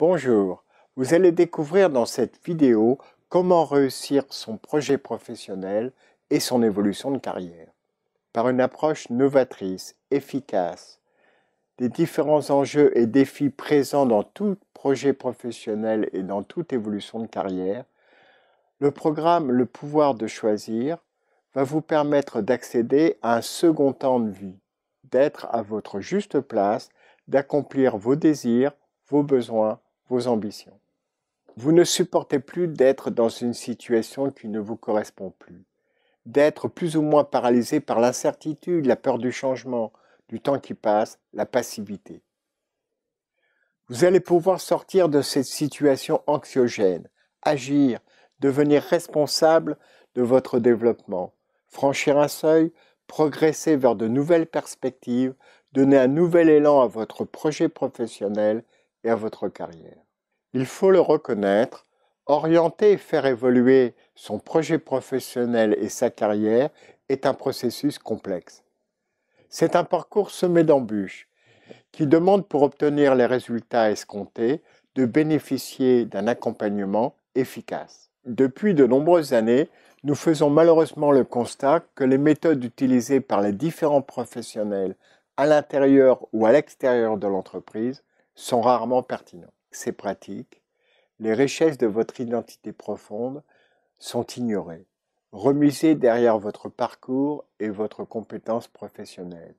Bonjour, vous allez découvrir dans cette vidéo comment réussir son projet professionnel et son évolution de carrière. Par une approche novatrice, efficace, des différents enjeux et défis présents dans tout projet professionnel et dans toute évolution de carrière, le programme Le pouvoir de choisir va vous permettre d'accéder à un second temps de vie, d'être à votre juste place, d'accomplir vos désirs, vos besoins vos ambitions. Vous ne supportez plus d'être dans une situation qui ne vous correspond plus, d'être plus ou moins paralysé par l'incertitude, la peur du changement, du temps qui passe, la passivité. Vous allez pouvoir sortir de cette situation anxiogène, agir, devenir responsable de votre développement, franchir un seuil, progresser vers de nouvelles perspectives, donner un nouvel élan à votre projet professionnel votre carrière. Il faut le reconnaître, orienter et faire évoluer son projet professionnel et sa carrière est un processus complexe. C'est un parcours semé d'embûches qui demande pour obtenir les résultats escomptés de bénéficier d'un accompagnement efficace. Depuis de nombreuses années, nous faisons malheureusement le constat que les méthodes utilisées par les différents professionnels à l'intérieur ou à l'extérieur de l'entreprise sont rarement pertinents. Ces pratiques, les richesses de votre identité profonde sont ignorées, remisées derrière votre parcours et votre compétence professionnelle,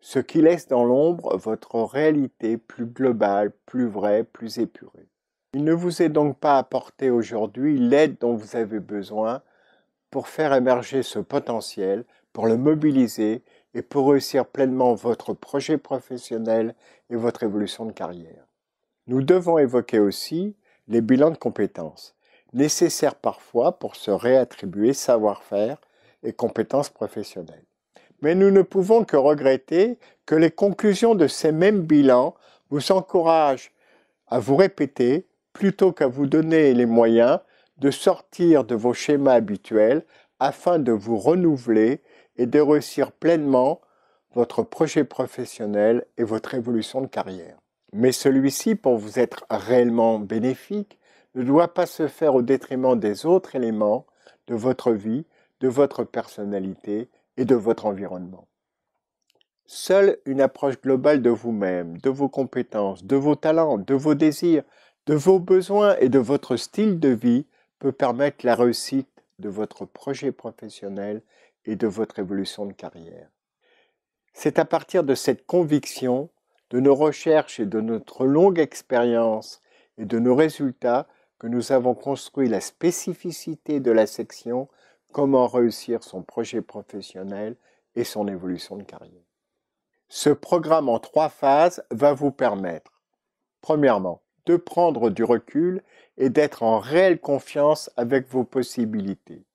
ce qui laisse dans l'ombre votre réalité plus globale, plus vraie, plus épurée. Il ne vous est donc pas apporté aujourd'hui l'aide dont vous avez besoin pour faire émerger ce potentiel, pour le mobiliser et pour réussir pleinement votre projet professionnel et votre évolution de carrière. Nous devons évoquer aussi les bilans de compétences, nécessaires parfois pour se réattribuer savoir-faire et compétences professionnelles. Mais nous ne pouvons que regretter que les conclusions de ces mêmes bilans vous encouragent à vous répéter plutôt qu'à vous donner les moyens de sortir de vos schémas habituels afin de vous renouveler et de réussir pleinement votre projet professionnel et votre évolution de carrière. Mais celui-ci, pour vous être réellement bénéfique, ne doit pas se faire au détriment des autres éléments de votre vie, de votre personnalité et de votre environnement. Seule une approche globale de vous-même, de vos compétences, de vos talents, de vos désirs, de vos besoins et de votre style de vie peut permettre la réussite de votre projet professionnel et de votre évolution de carrière. C'est à partir de cette conviction, de nos recherches et de notre longue expérience et de nos résultats que nous avons construit la spécificité de la section Comment réussir son projet professionnel et son évolution de carrière. Ce programme en trois phases va vous permettre, premièrement, de prendre du recul et d'être en réelle confiance avec vos possibilités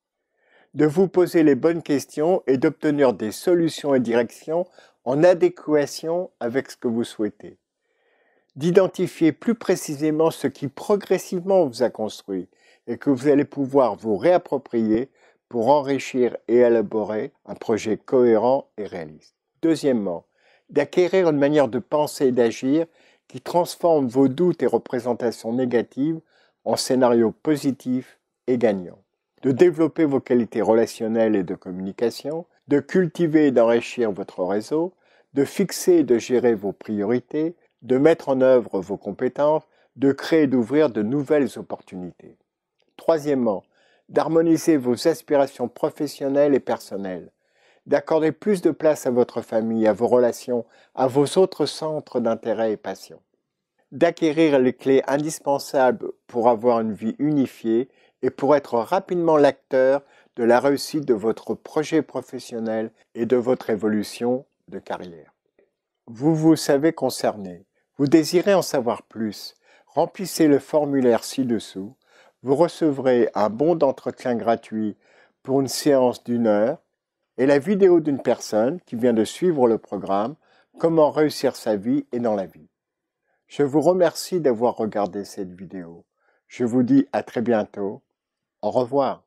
de vous poser les bonnes questions et d'obtenir des solutions et directions en adéquation avec ce que vous souhaitez. D'identifier plus précisément ce qui progressivement vous a construit et que vous allez pouvoir vous réapproprier pour enrichir et élaborer un projet cohérent et réaliste. Deuxièmement, d'acquérir une manière de penser et d'agir qui transforme vos doutes et représentations négatives en scénarios positifs et gagnants de développer vos qualités relationnelles et de communication, de cultiver et d'enrichir votre réseau, de fixer et de gérer vos priorités, de mettre en œuvre vos compétences, de créer et d'ouvrir de nouvelles opportunités. Troisièmement, d'harmoniser vos aspirations professionnelles et personnelles, d'accorder plus de place à votre famille, à vos relations, à vos autres centres d'intérêt et passion d'acquérir les clés indispensables pour avoir une vie unifiée et pour être rapidement l'acteur de la réussite de votre projet professionnel et de votre évolution de carrière. Vous vous savez concerné, vous désirez en savoir plus, remplissez le formulaire ci-dessous, vous recevrez un bon d'entretien gratuit pour une séance d'une heure et la vidéo d'une personne qui vient de suivre le programme Comment réussir sa vie et dans la vie. Je vous remercie d'avoir regardé cette vidéo. Je vous dis à très bientôt. Au revoir.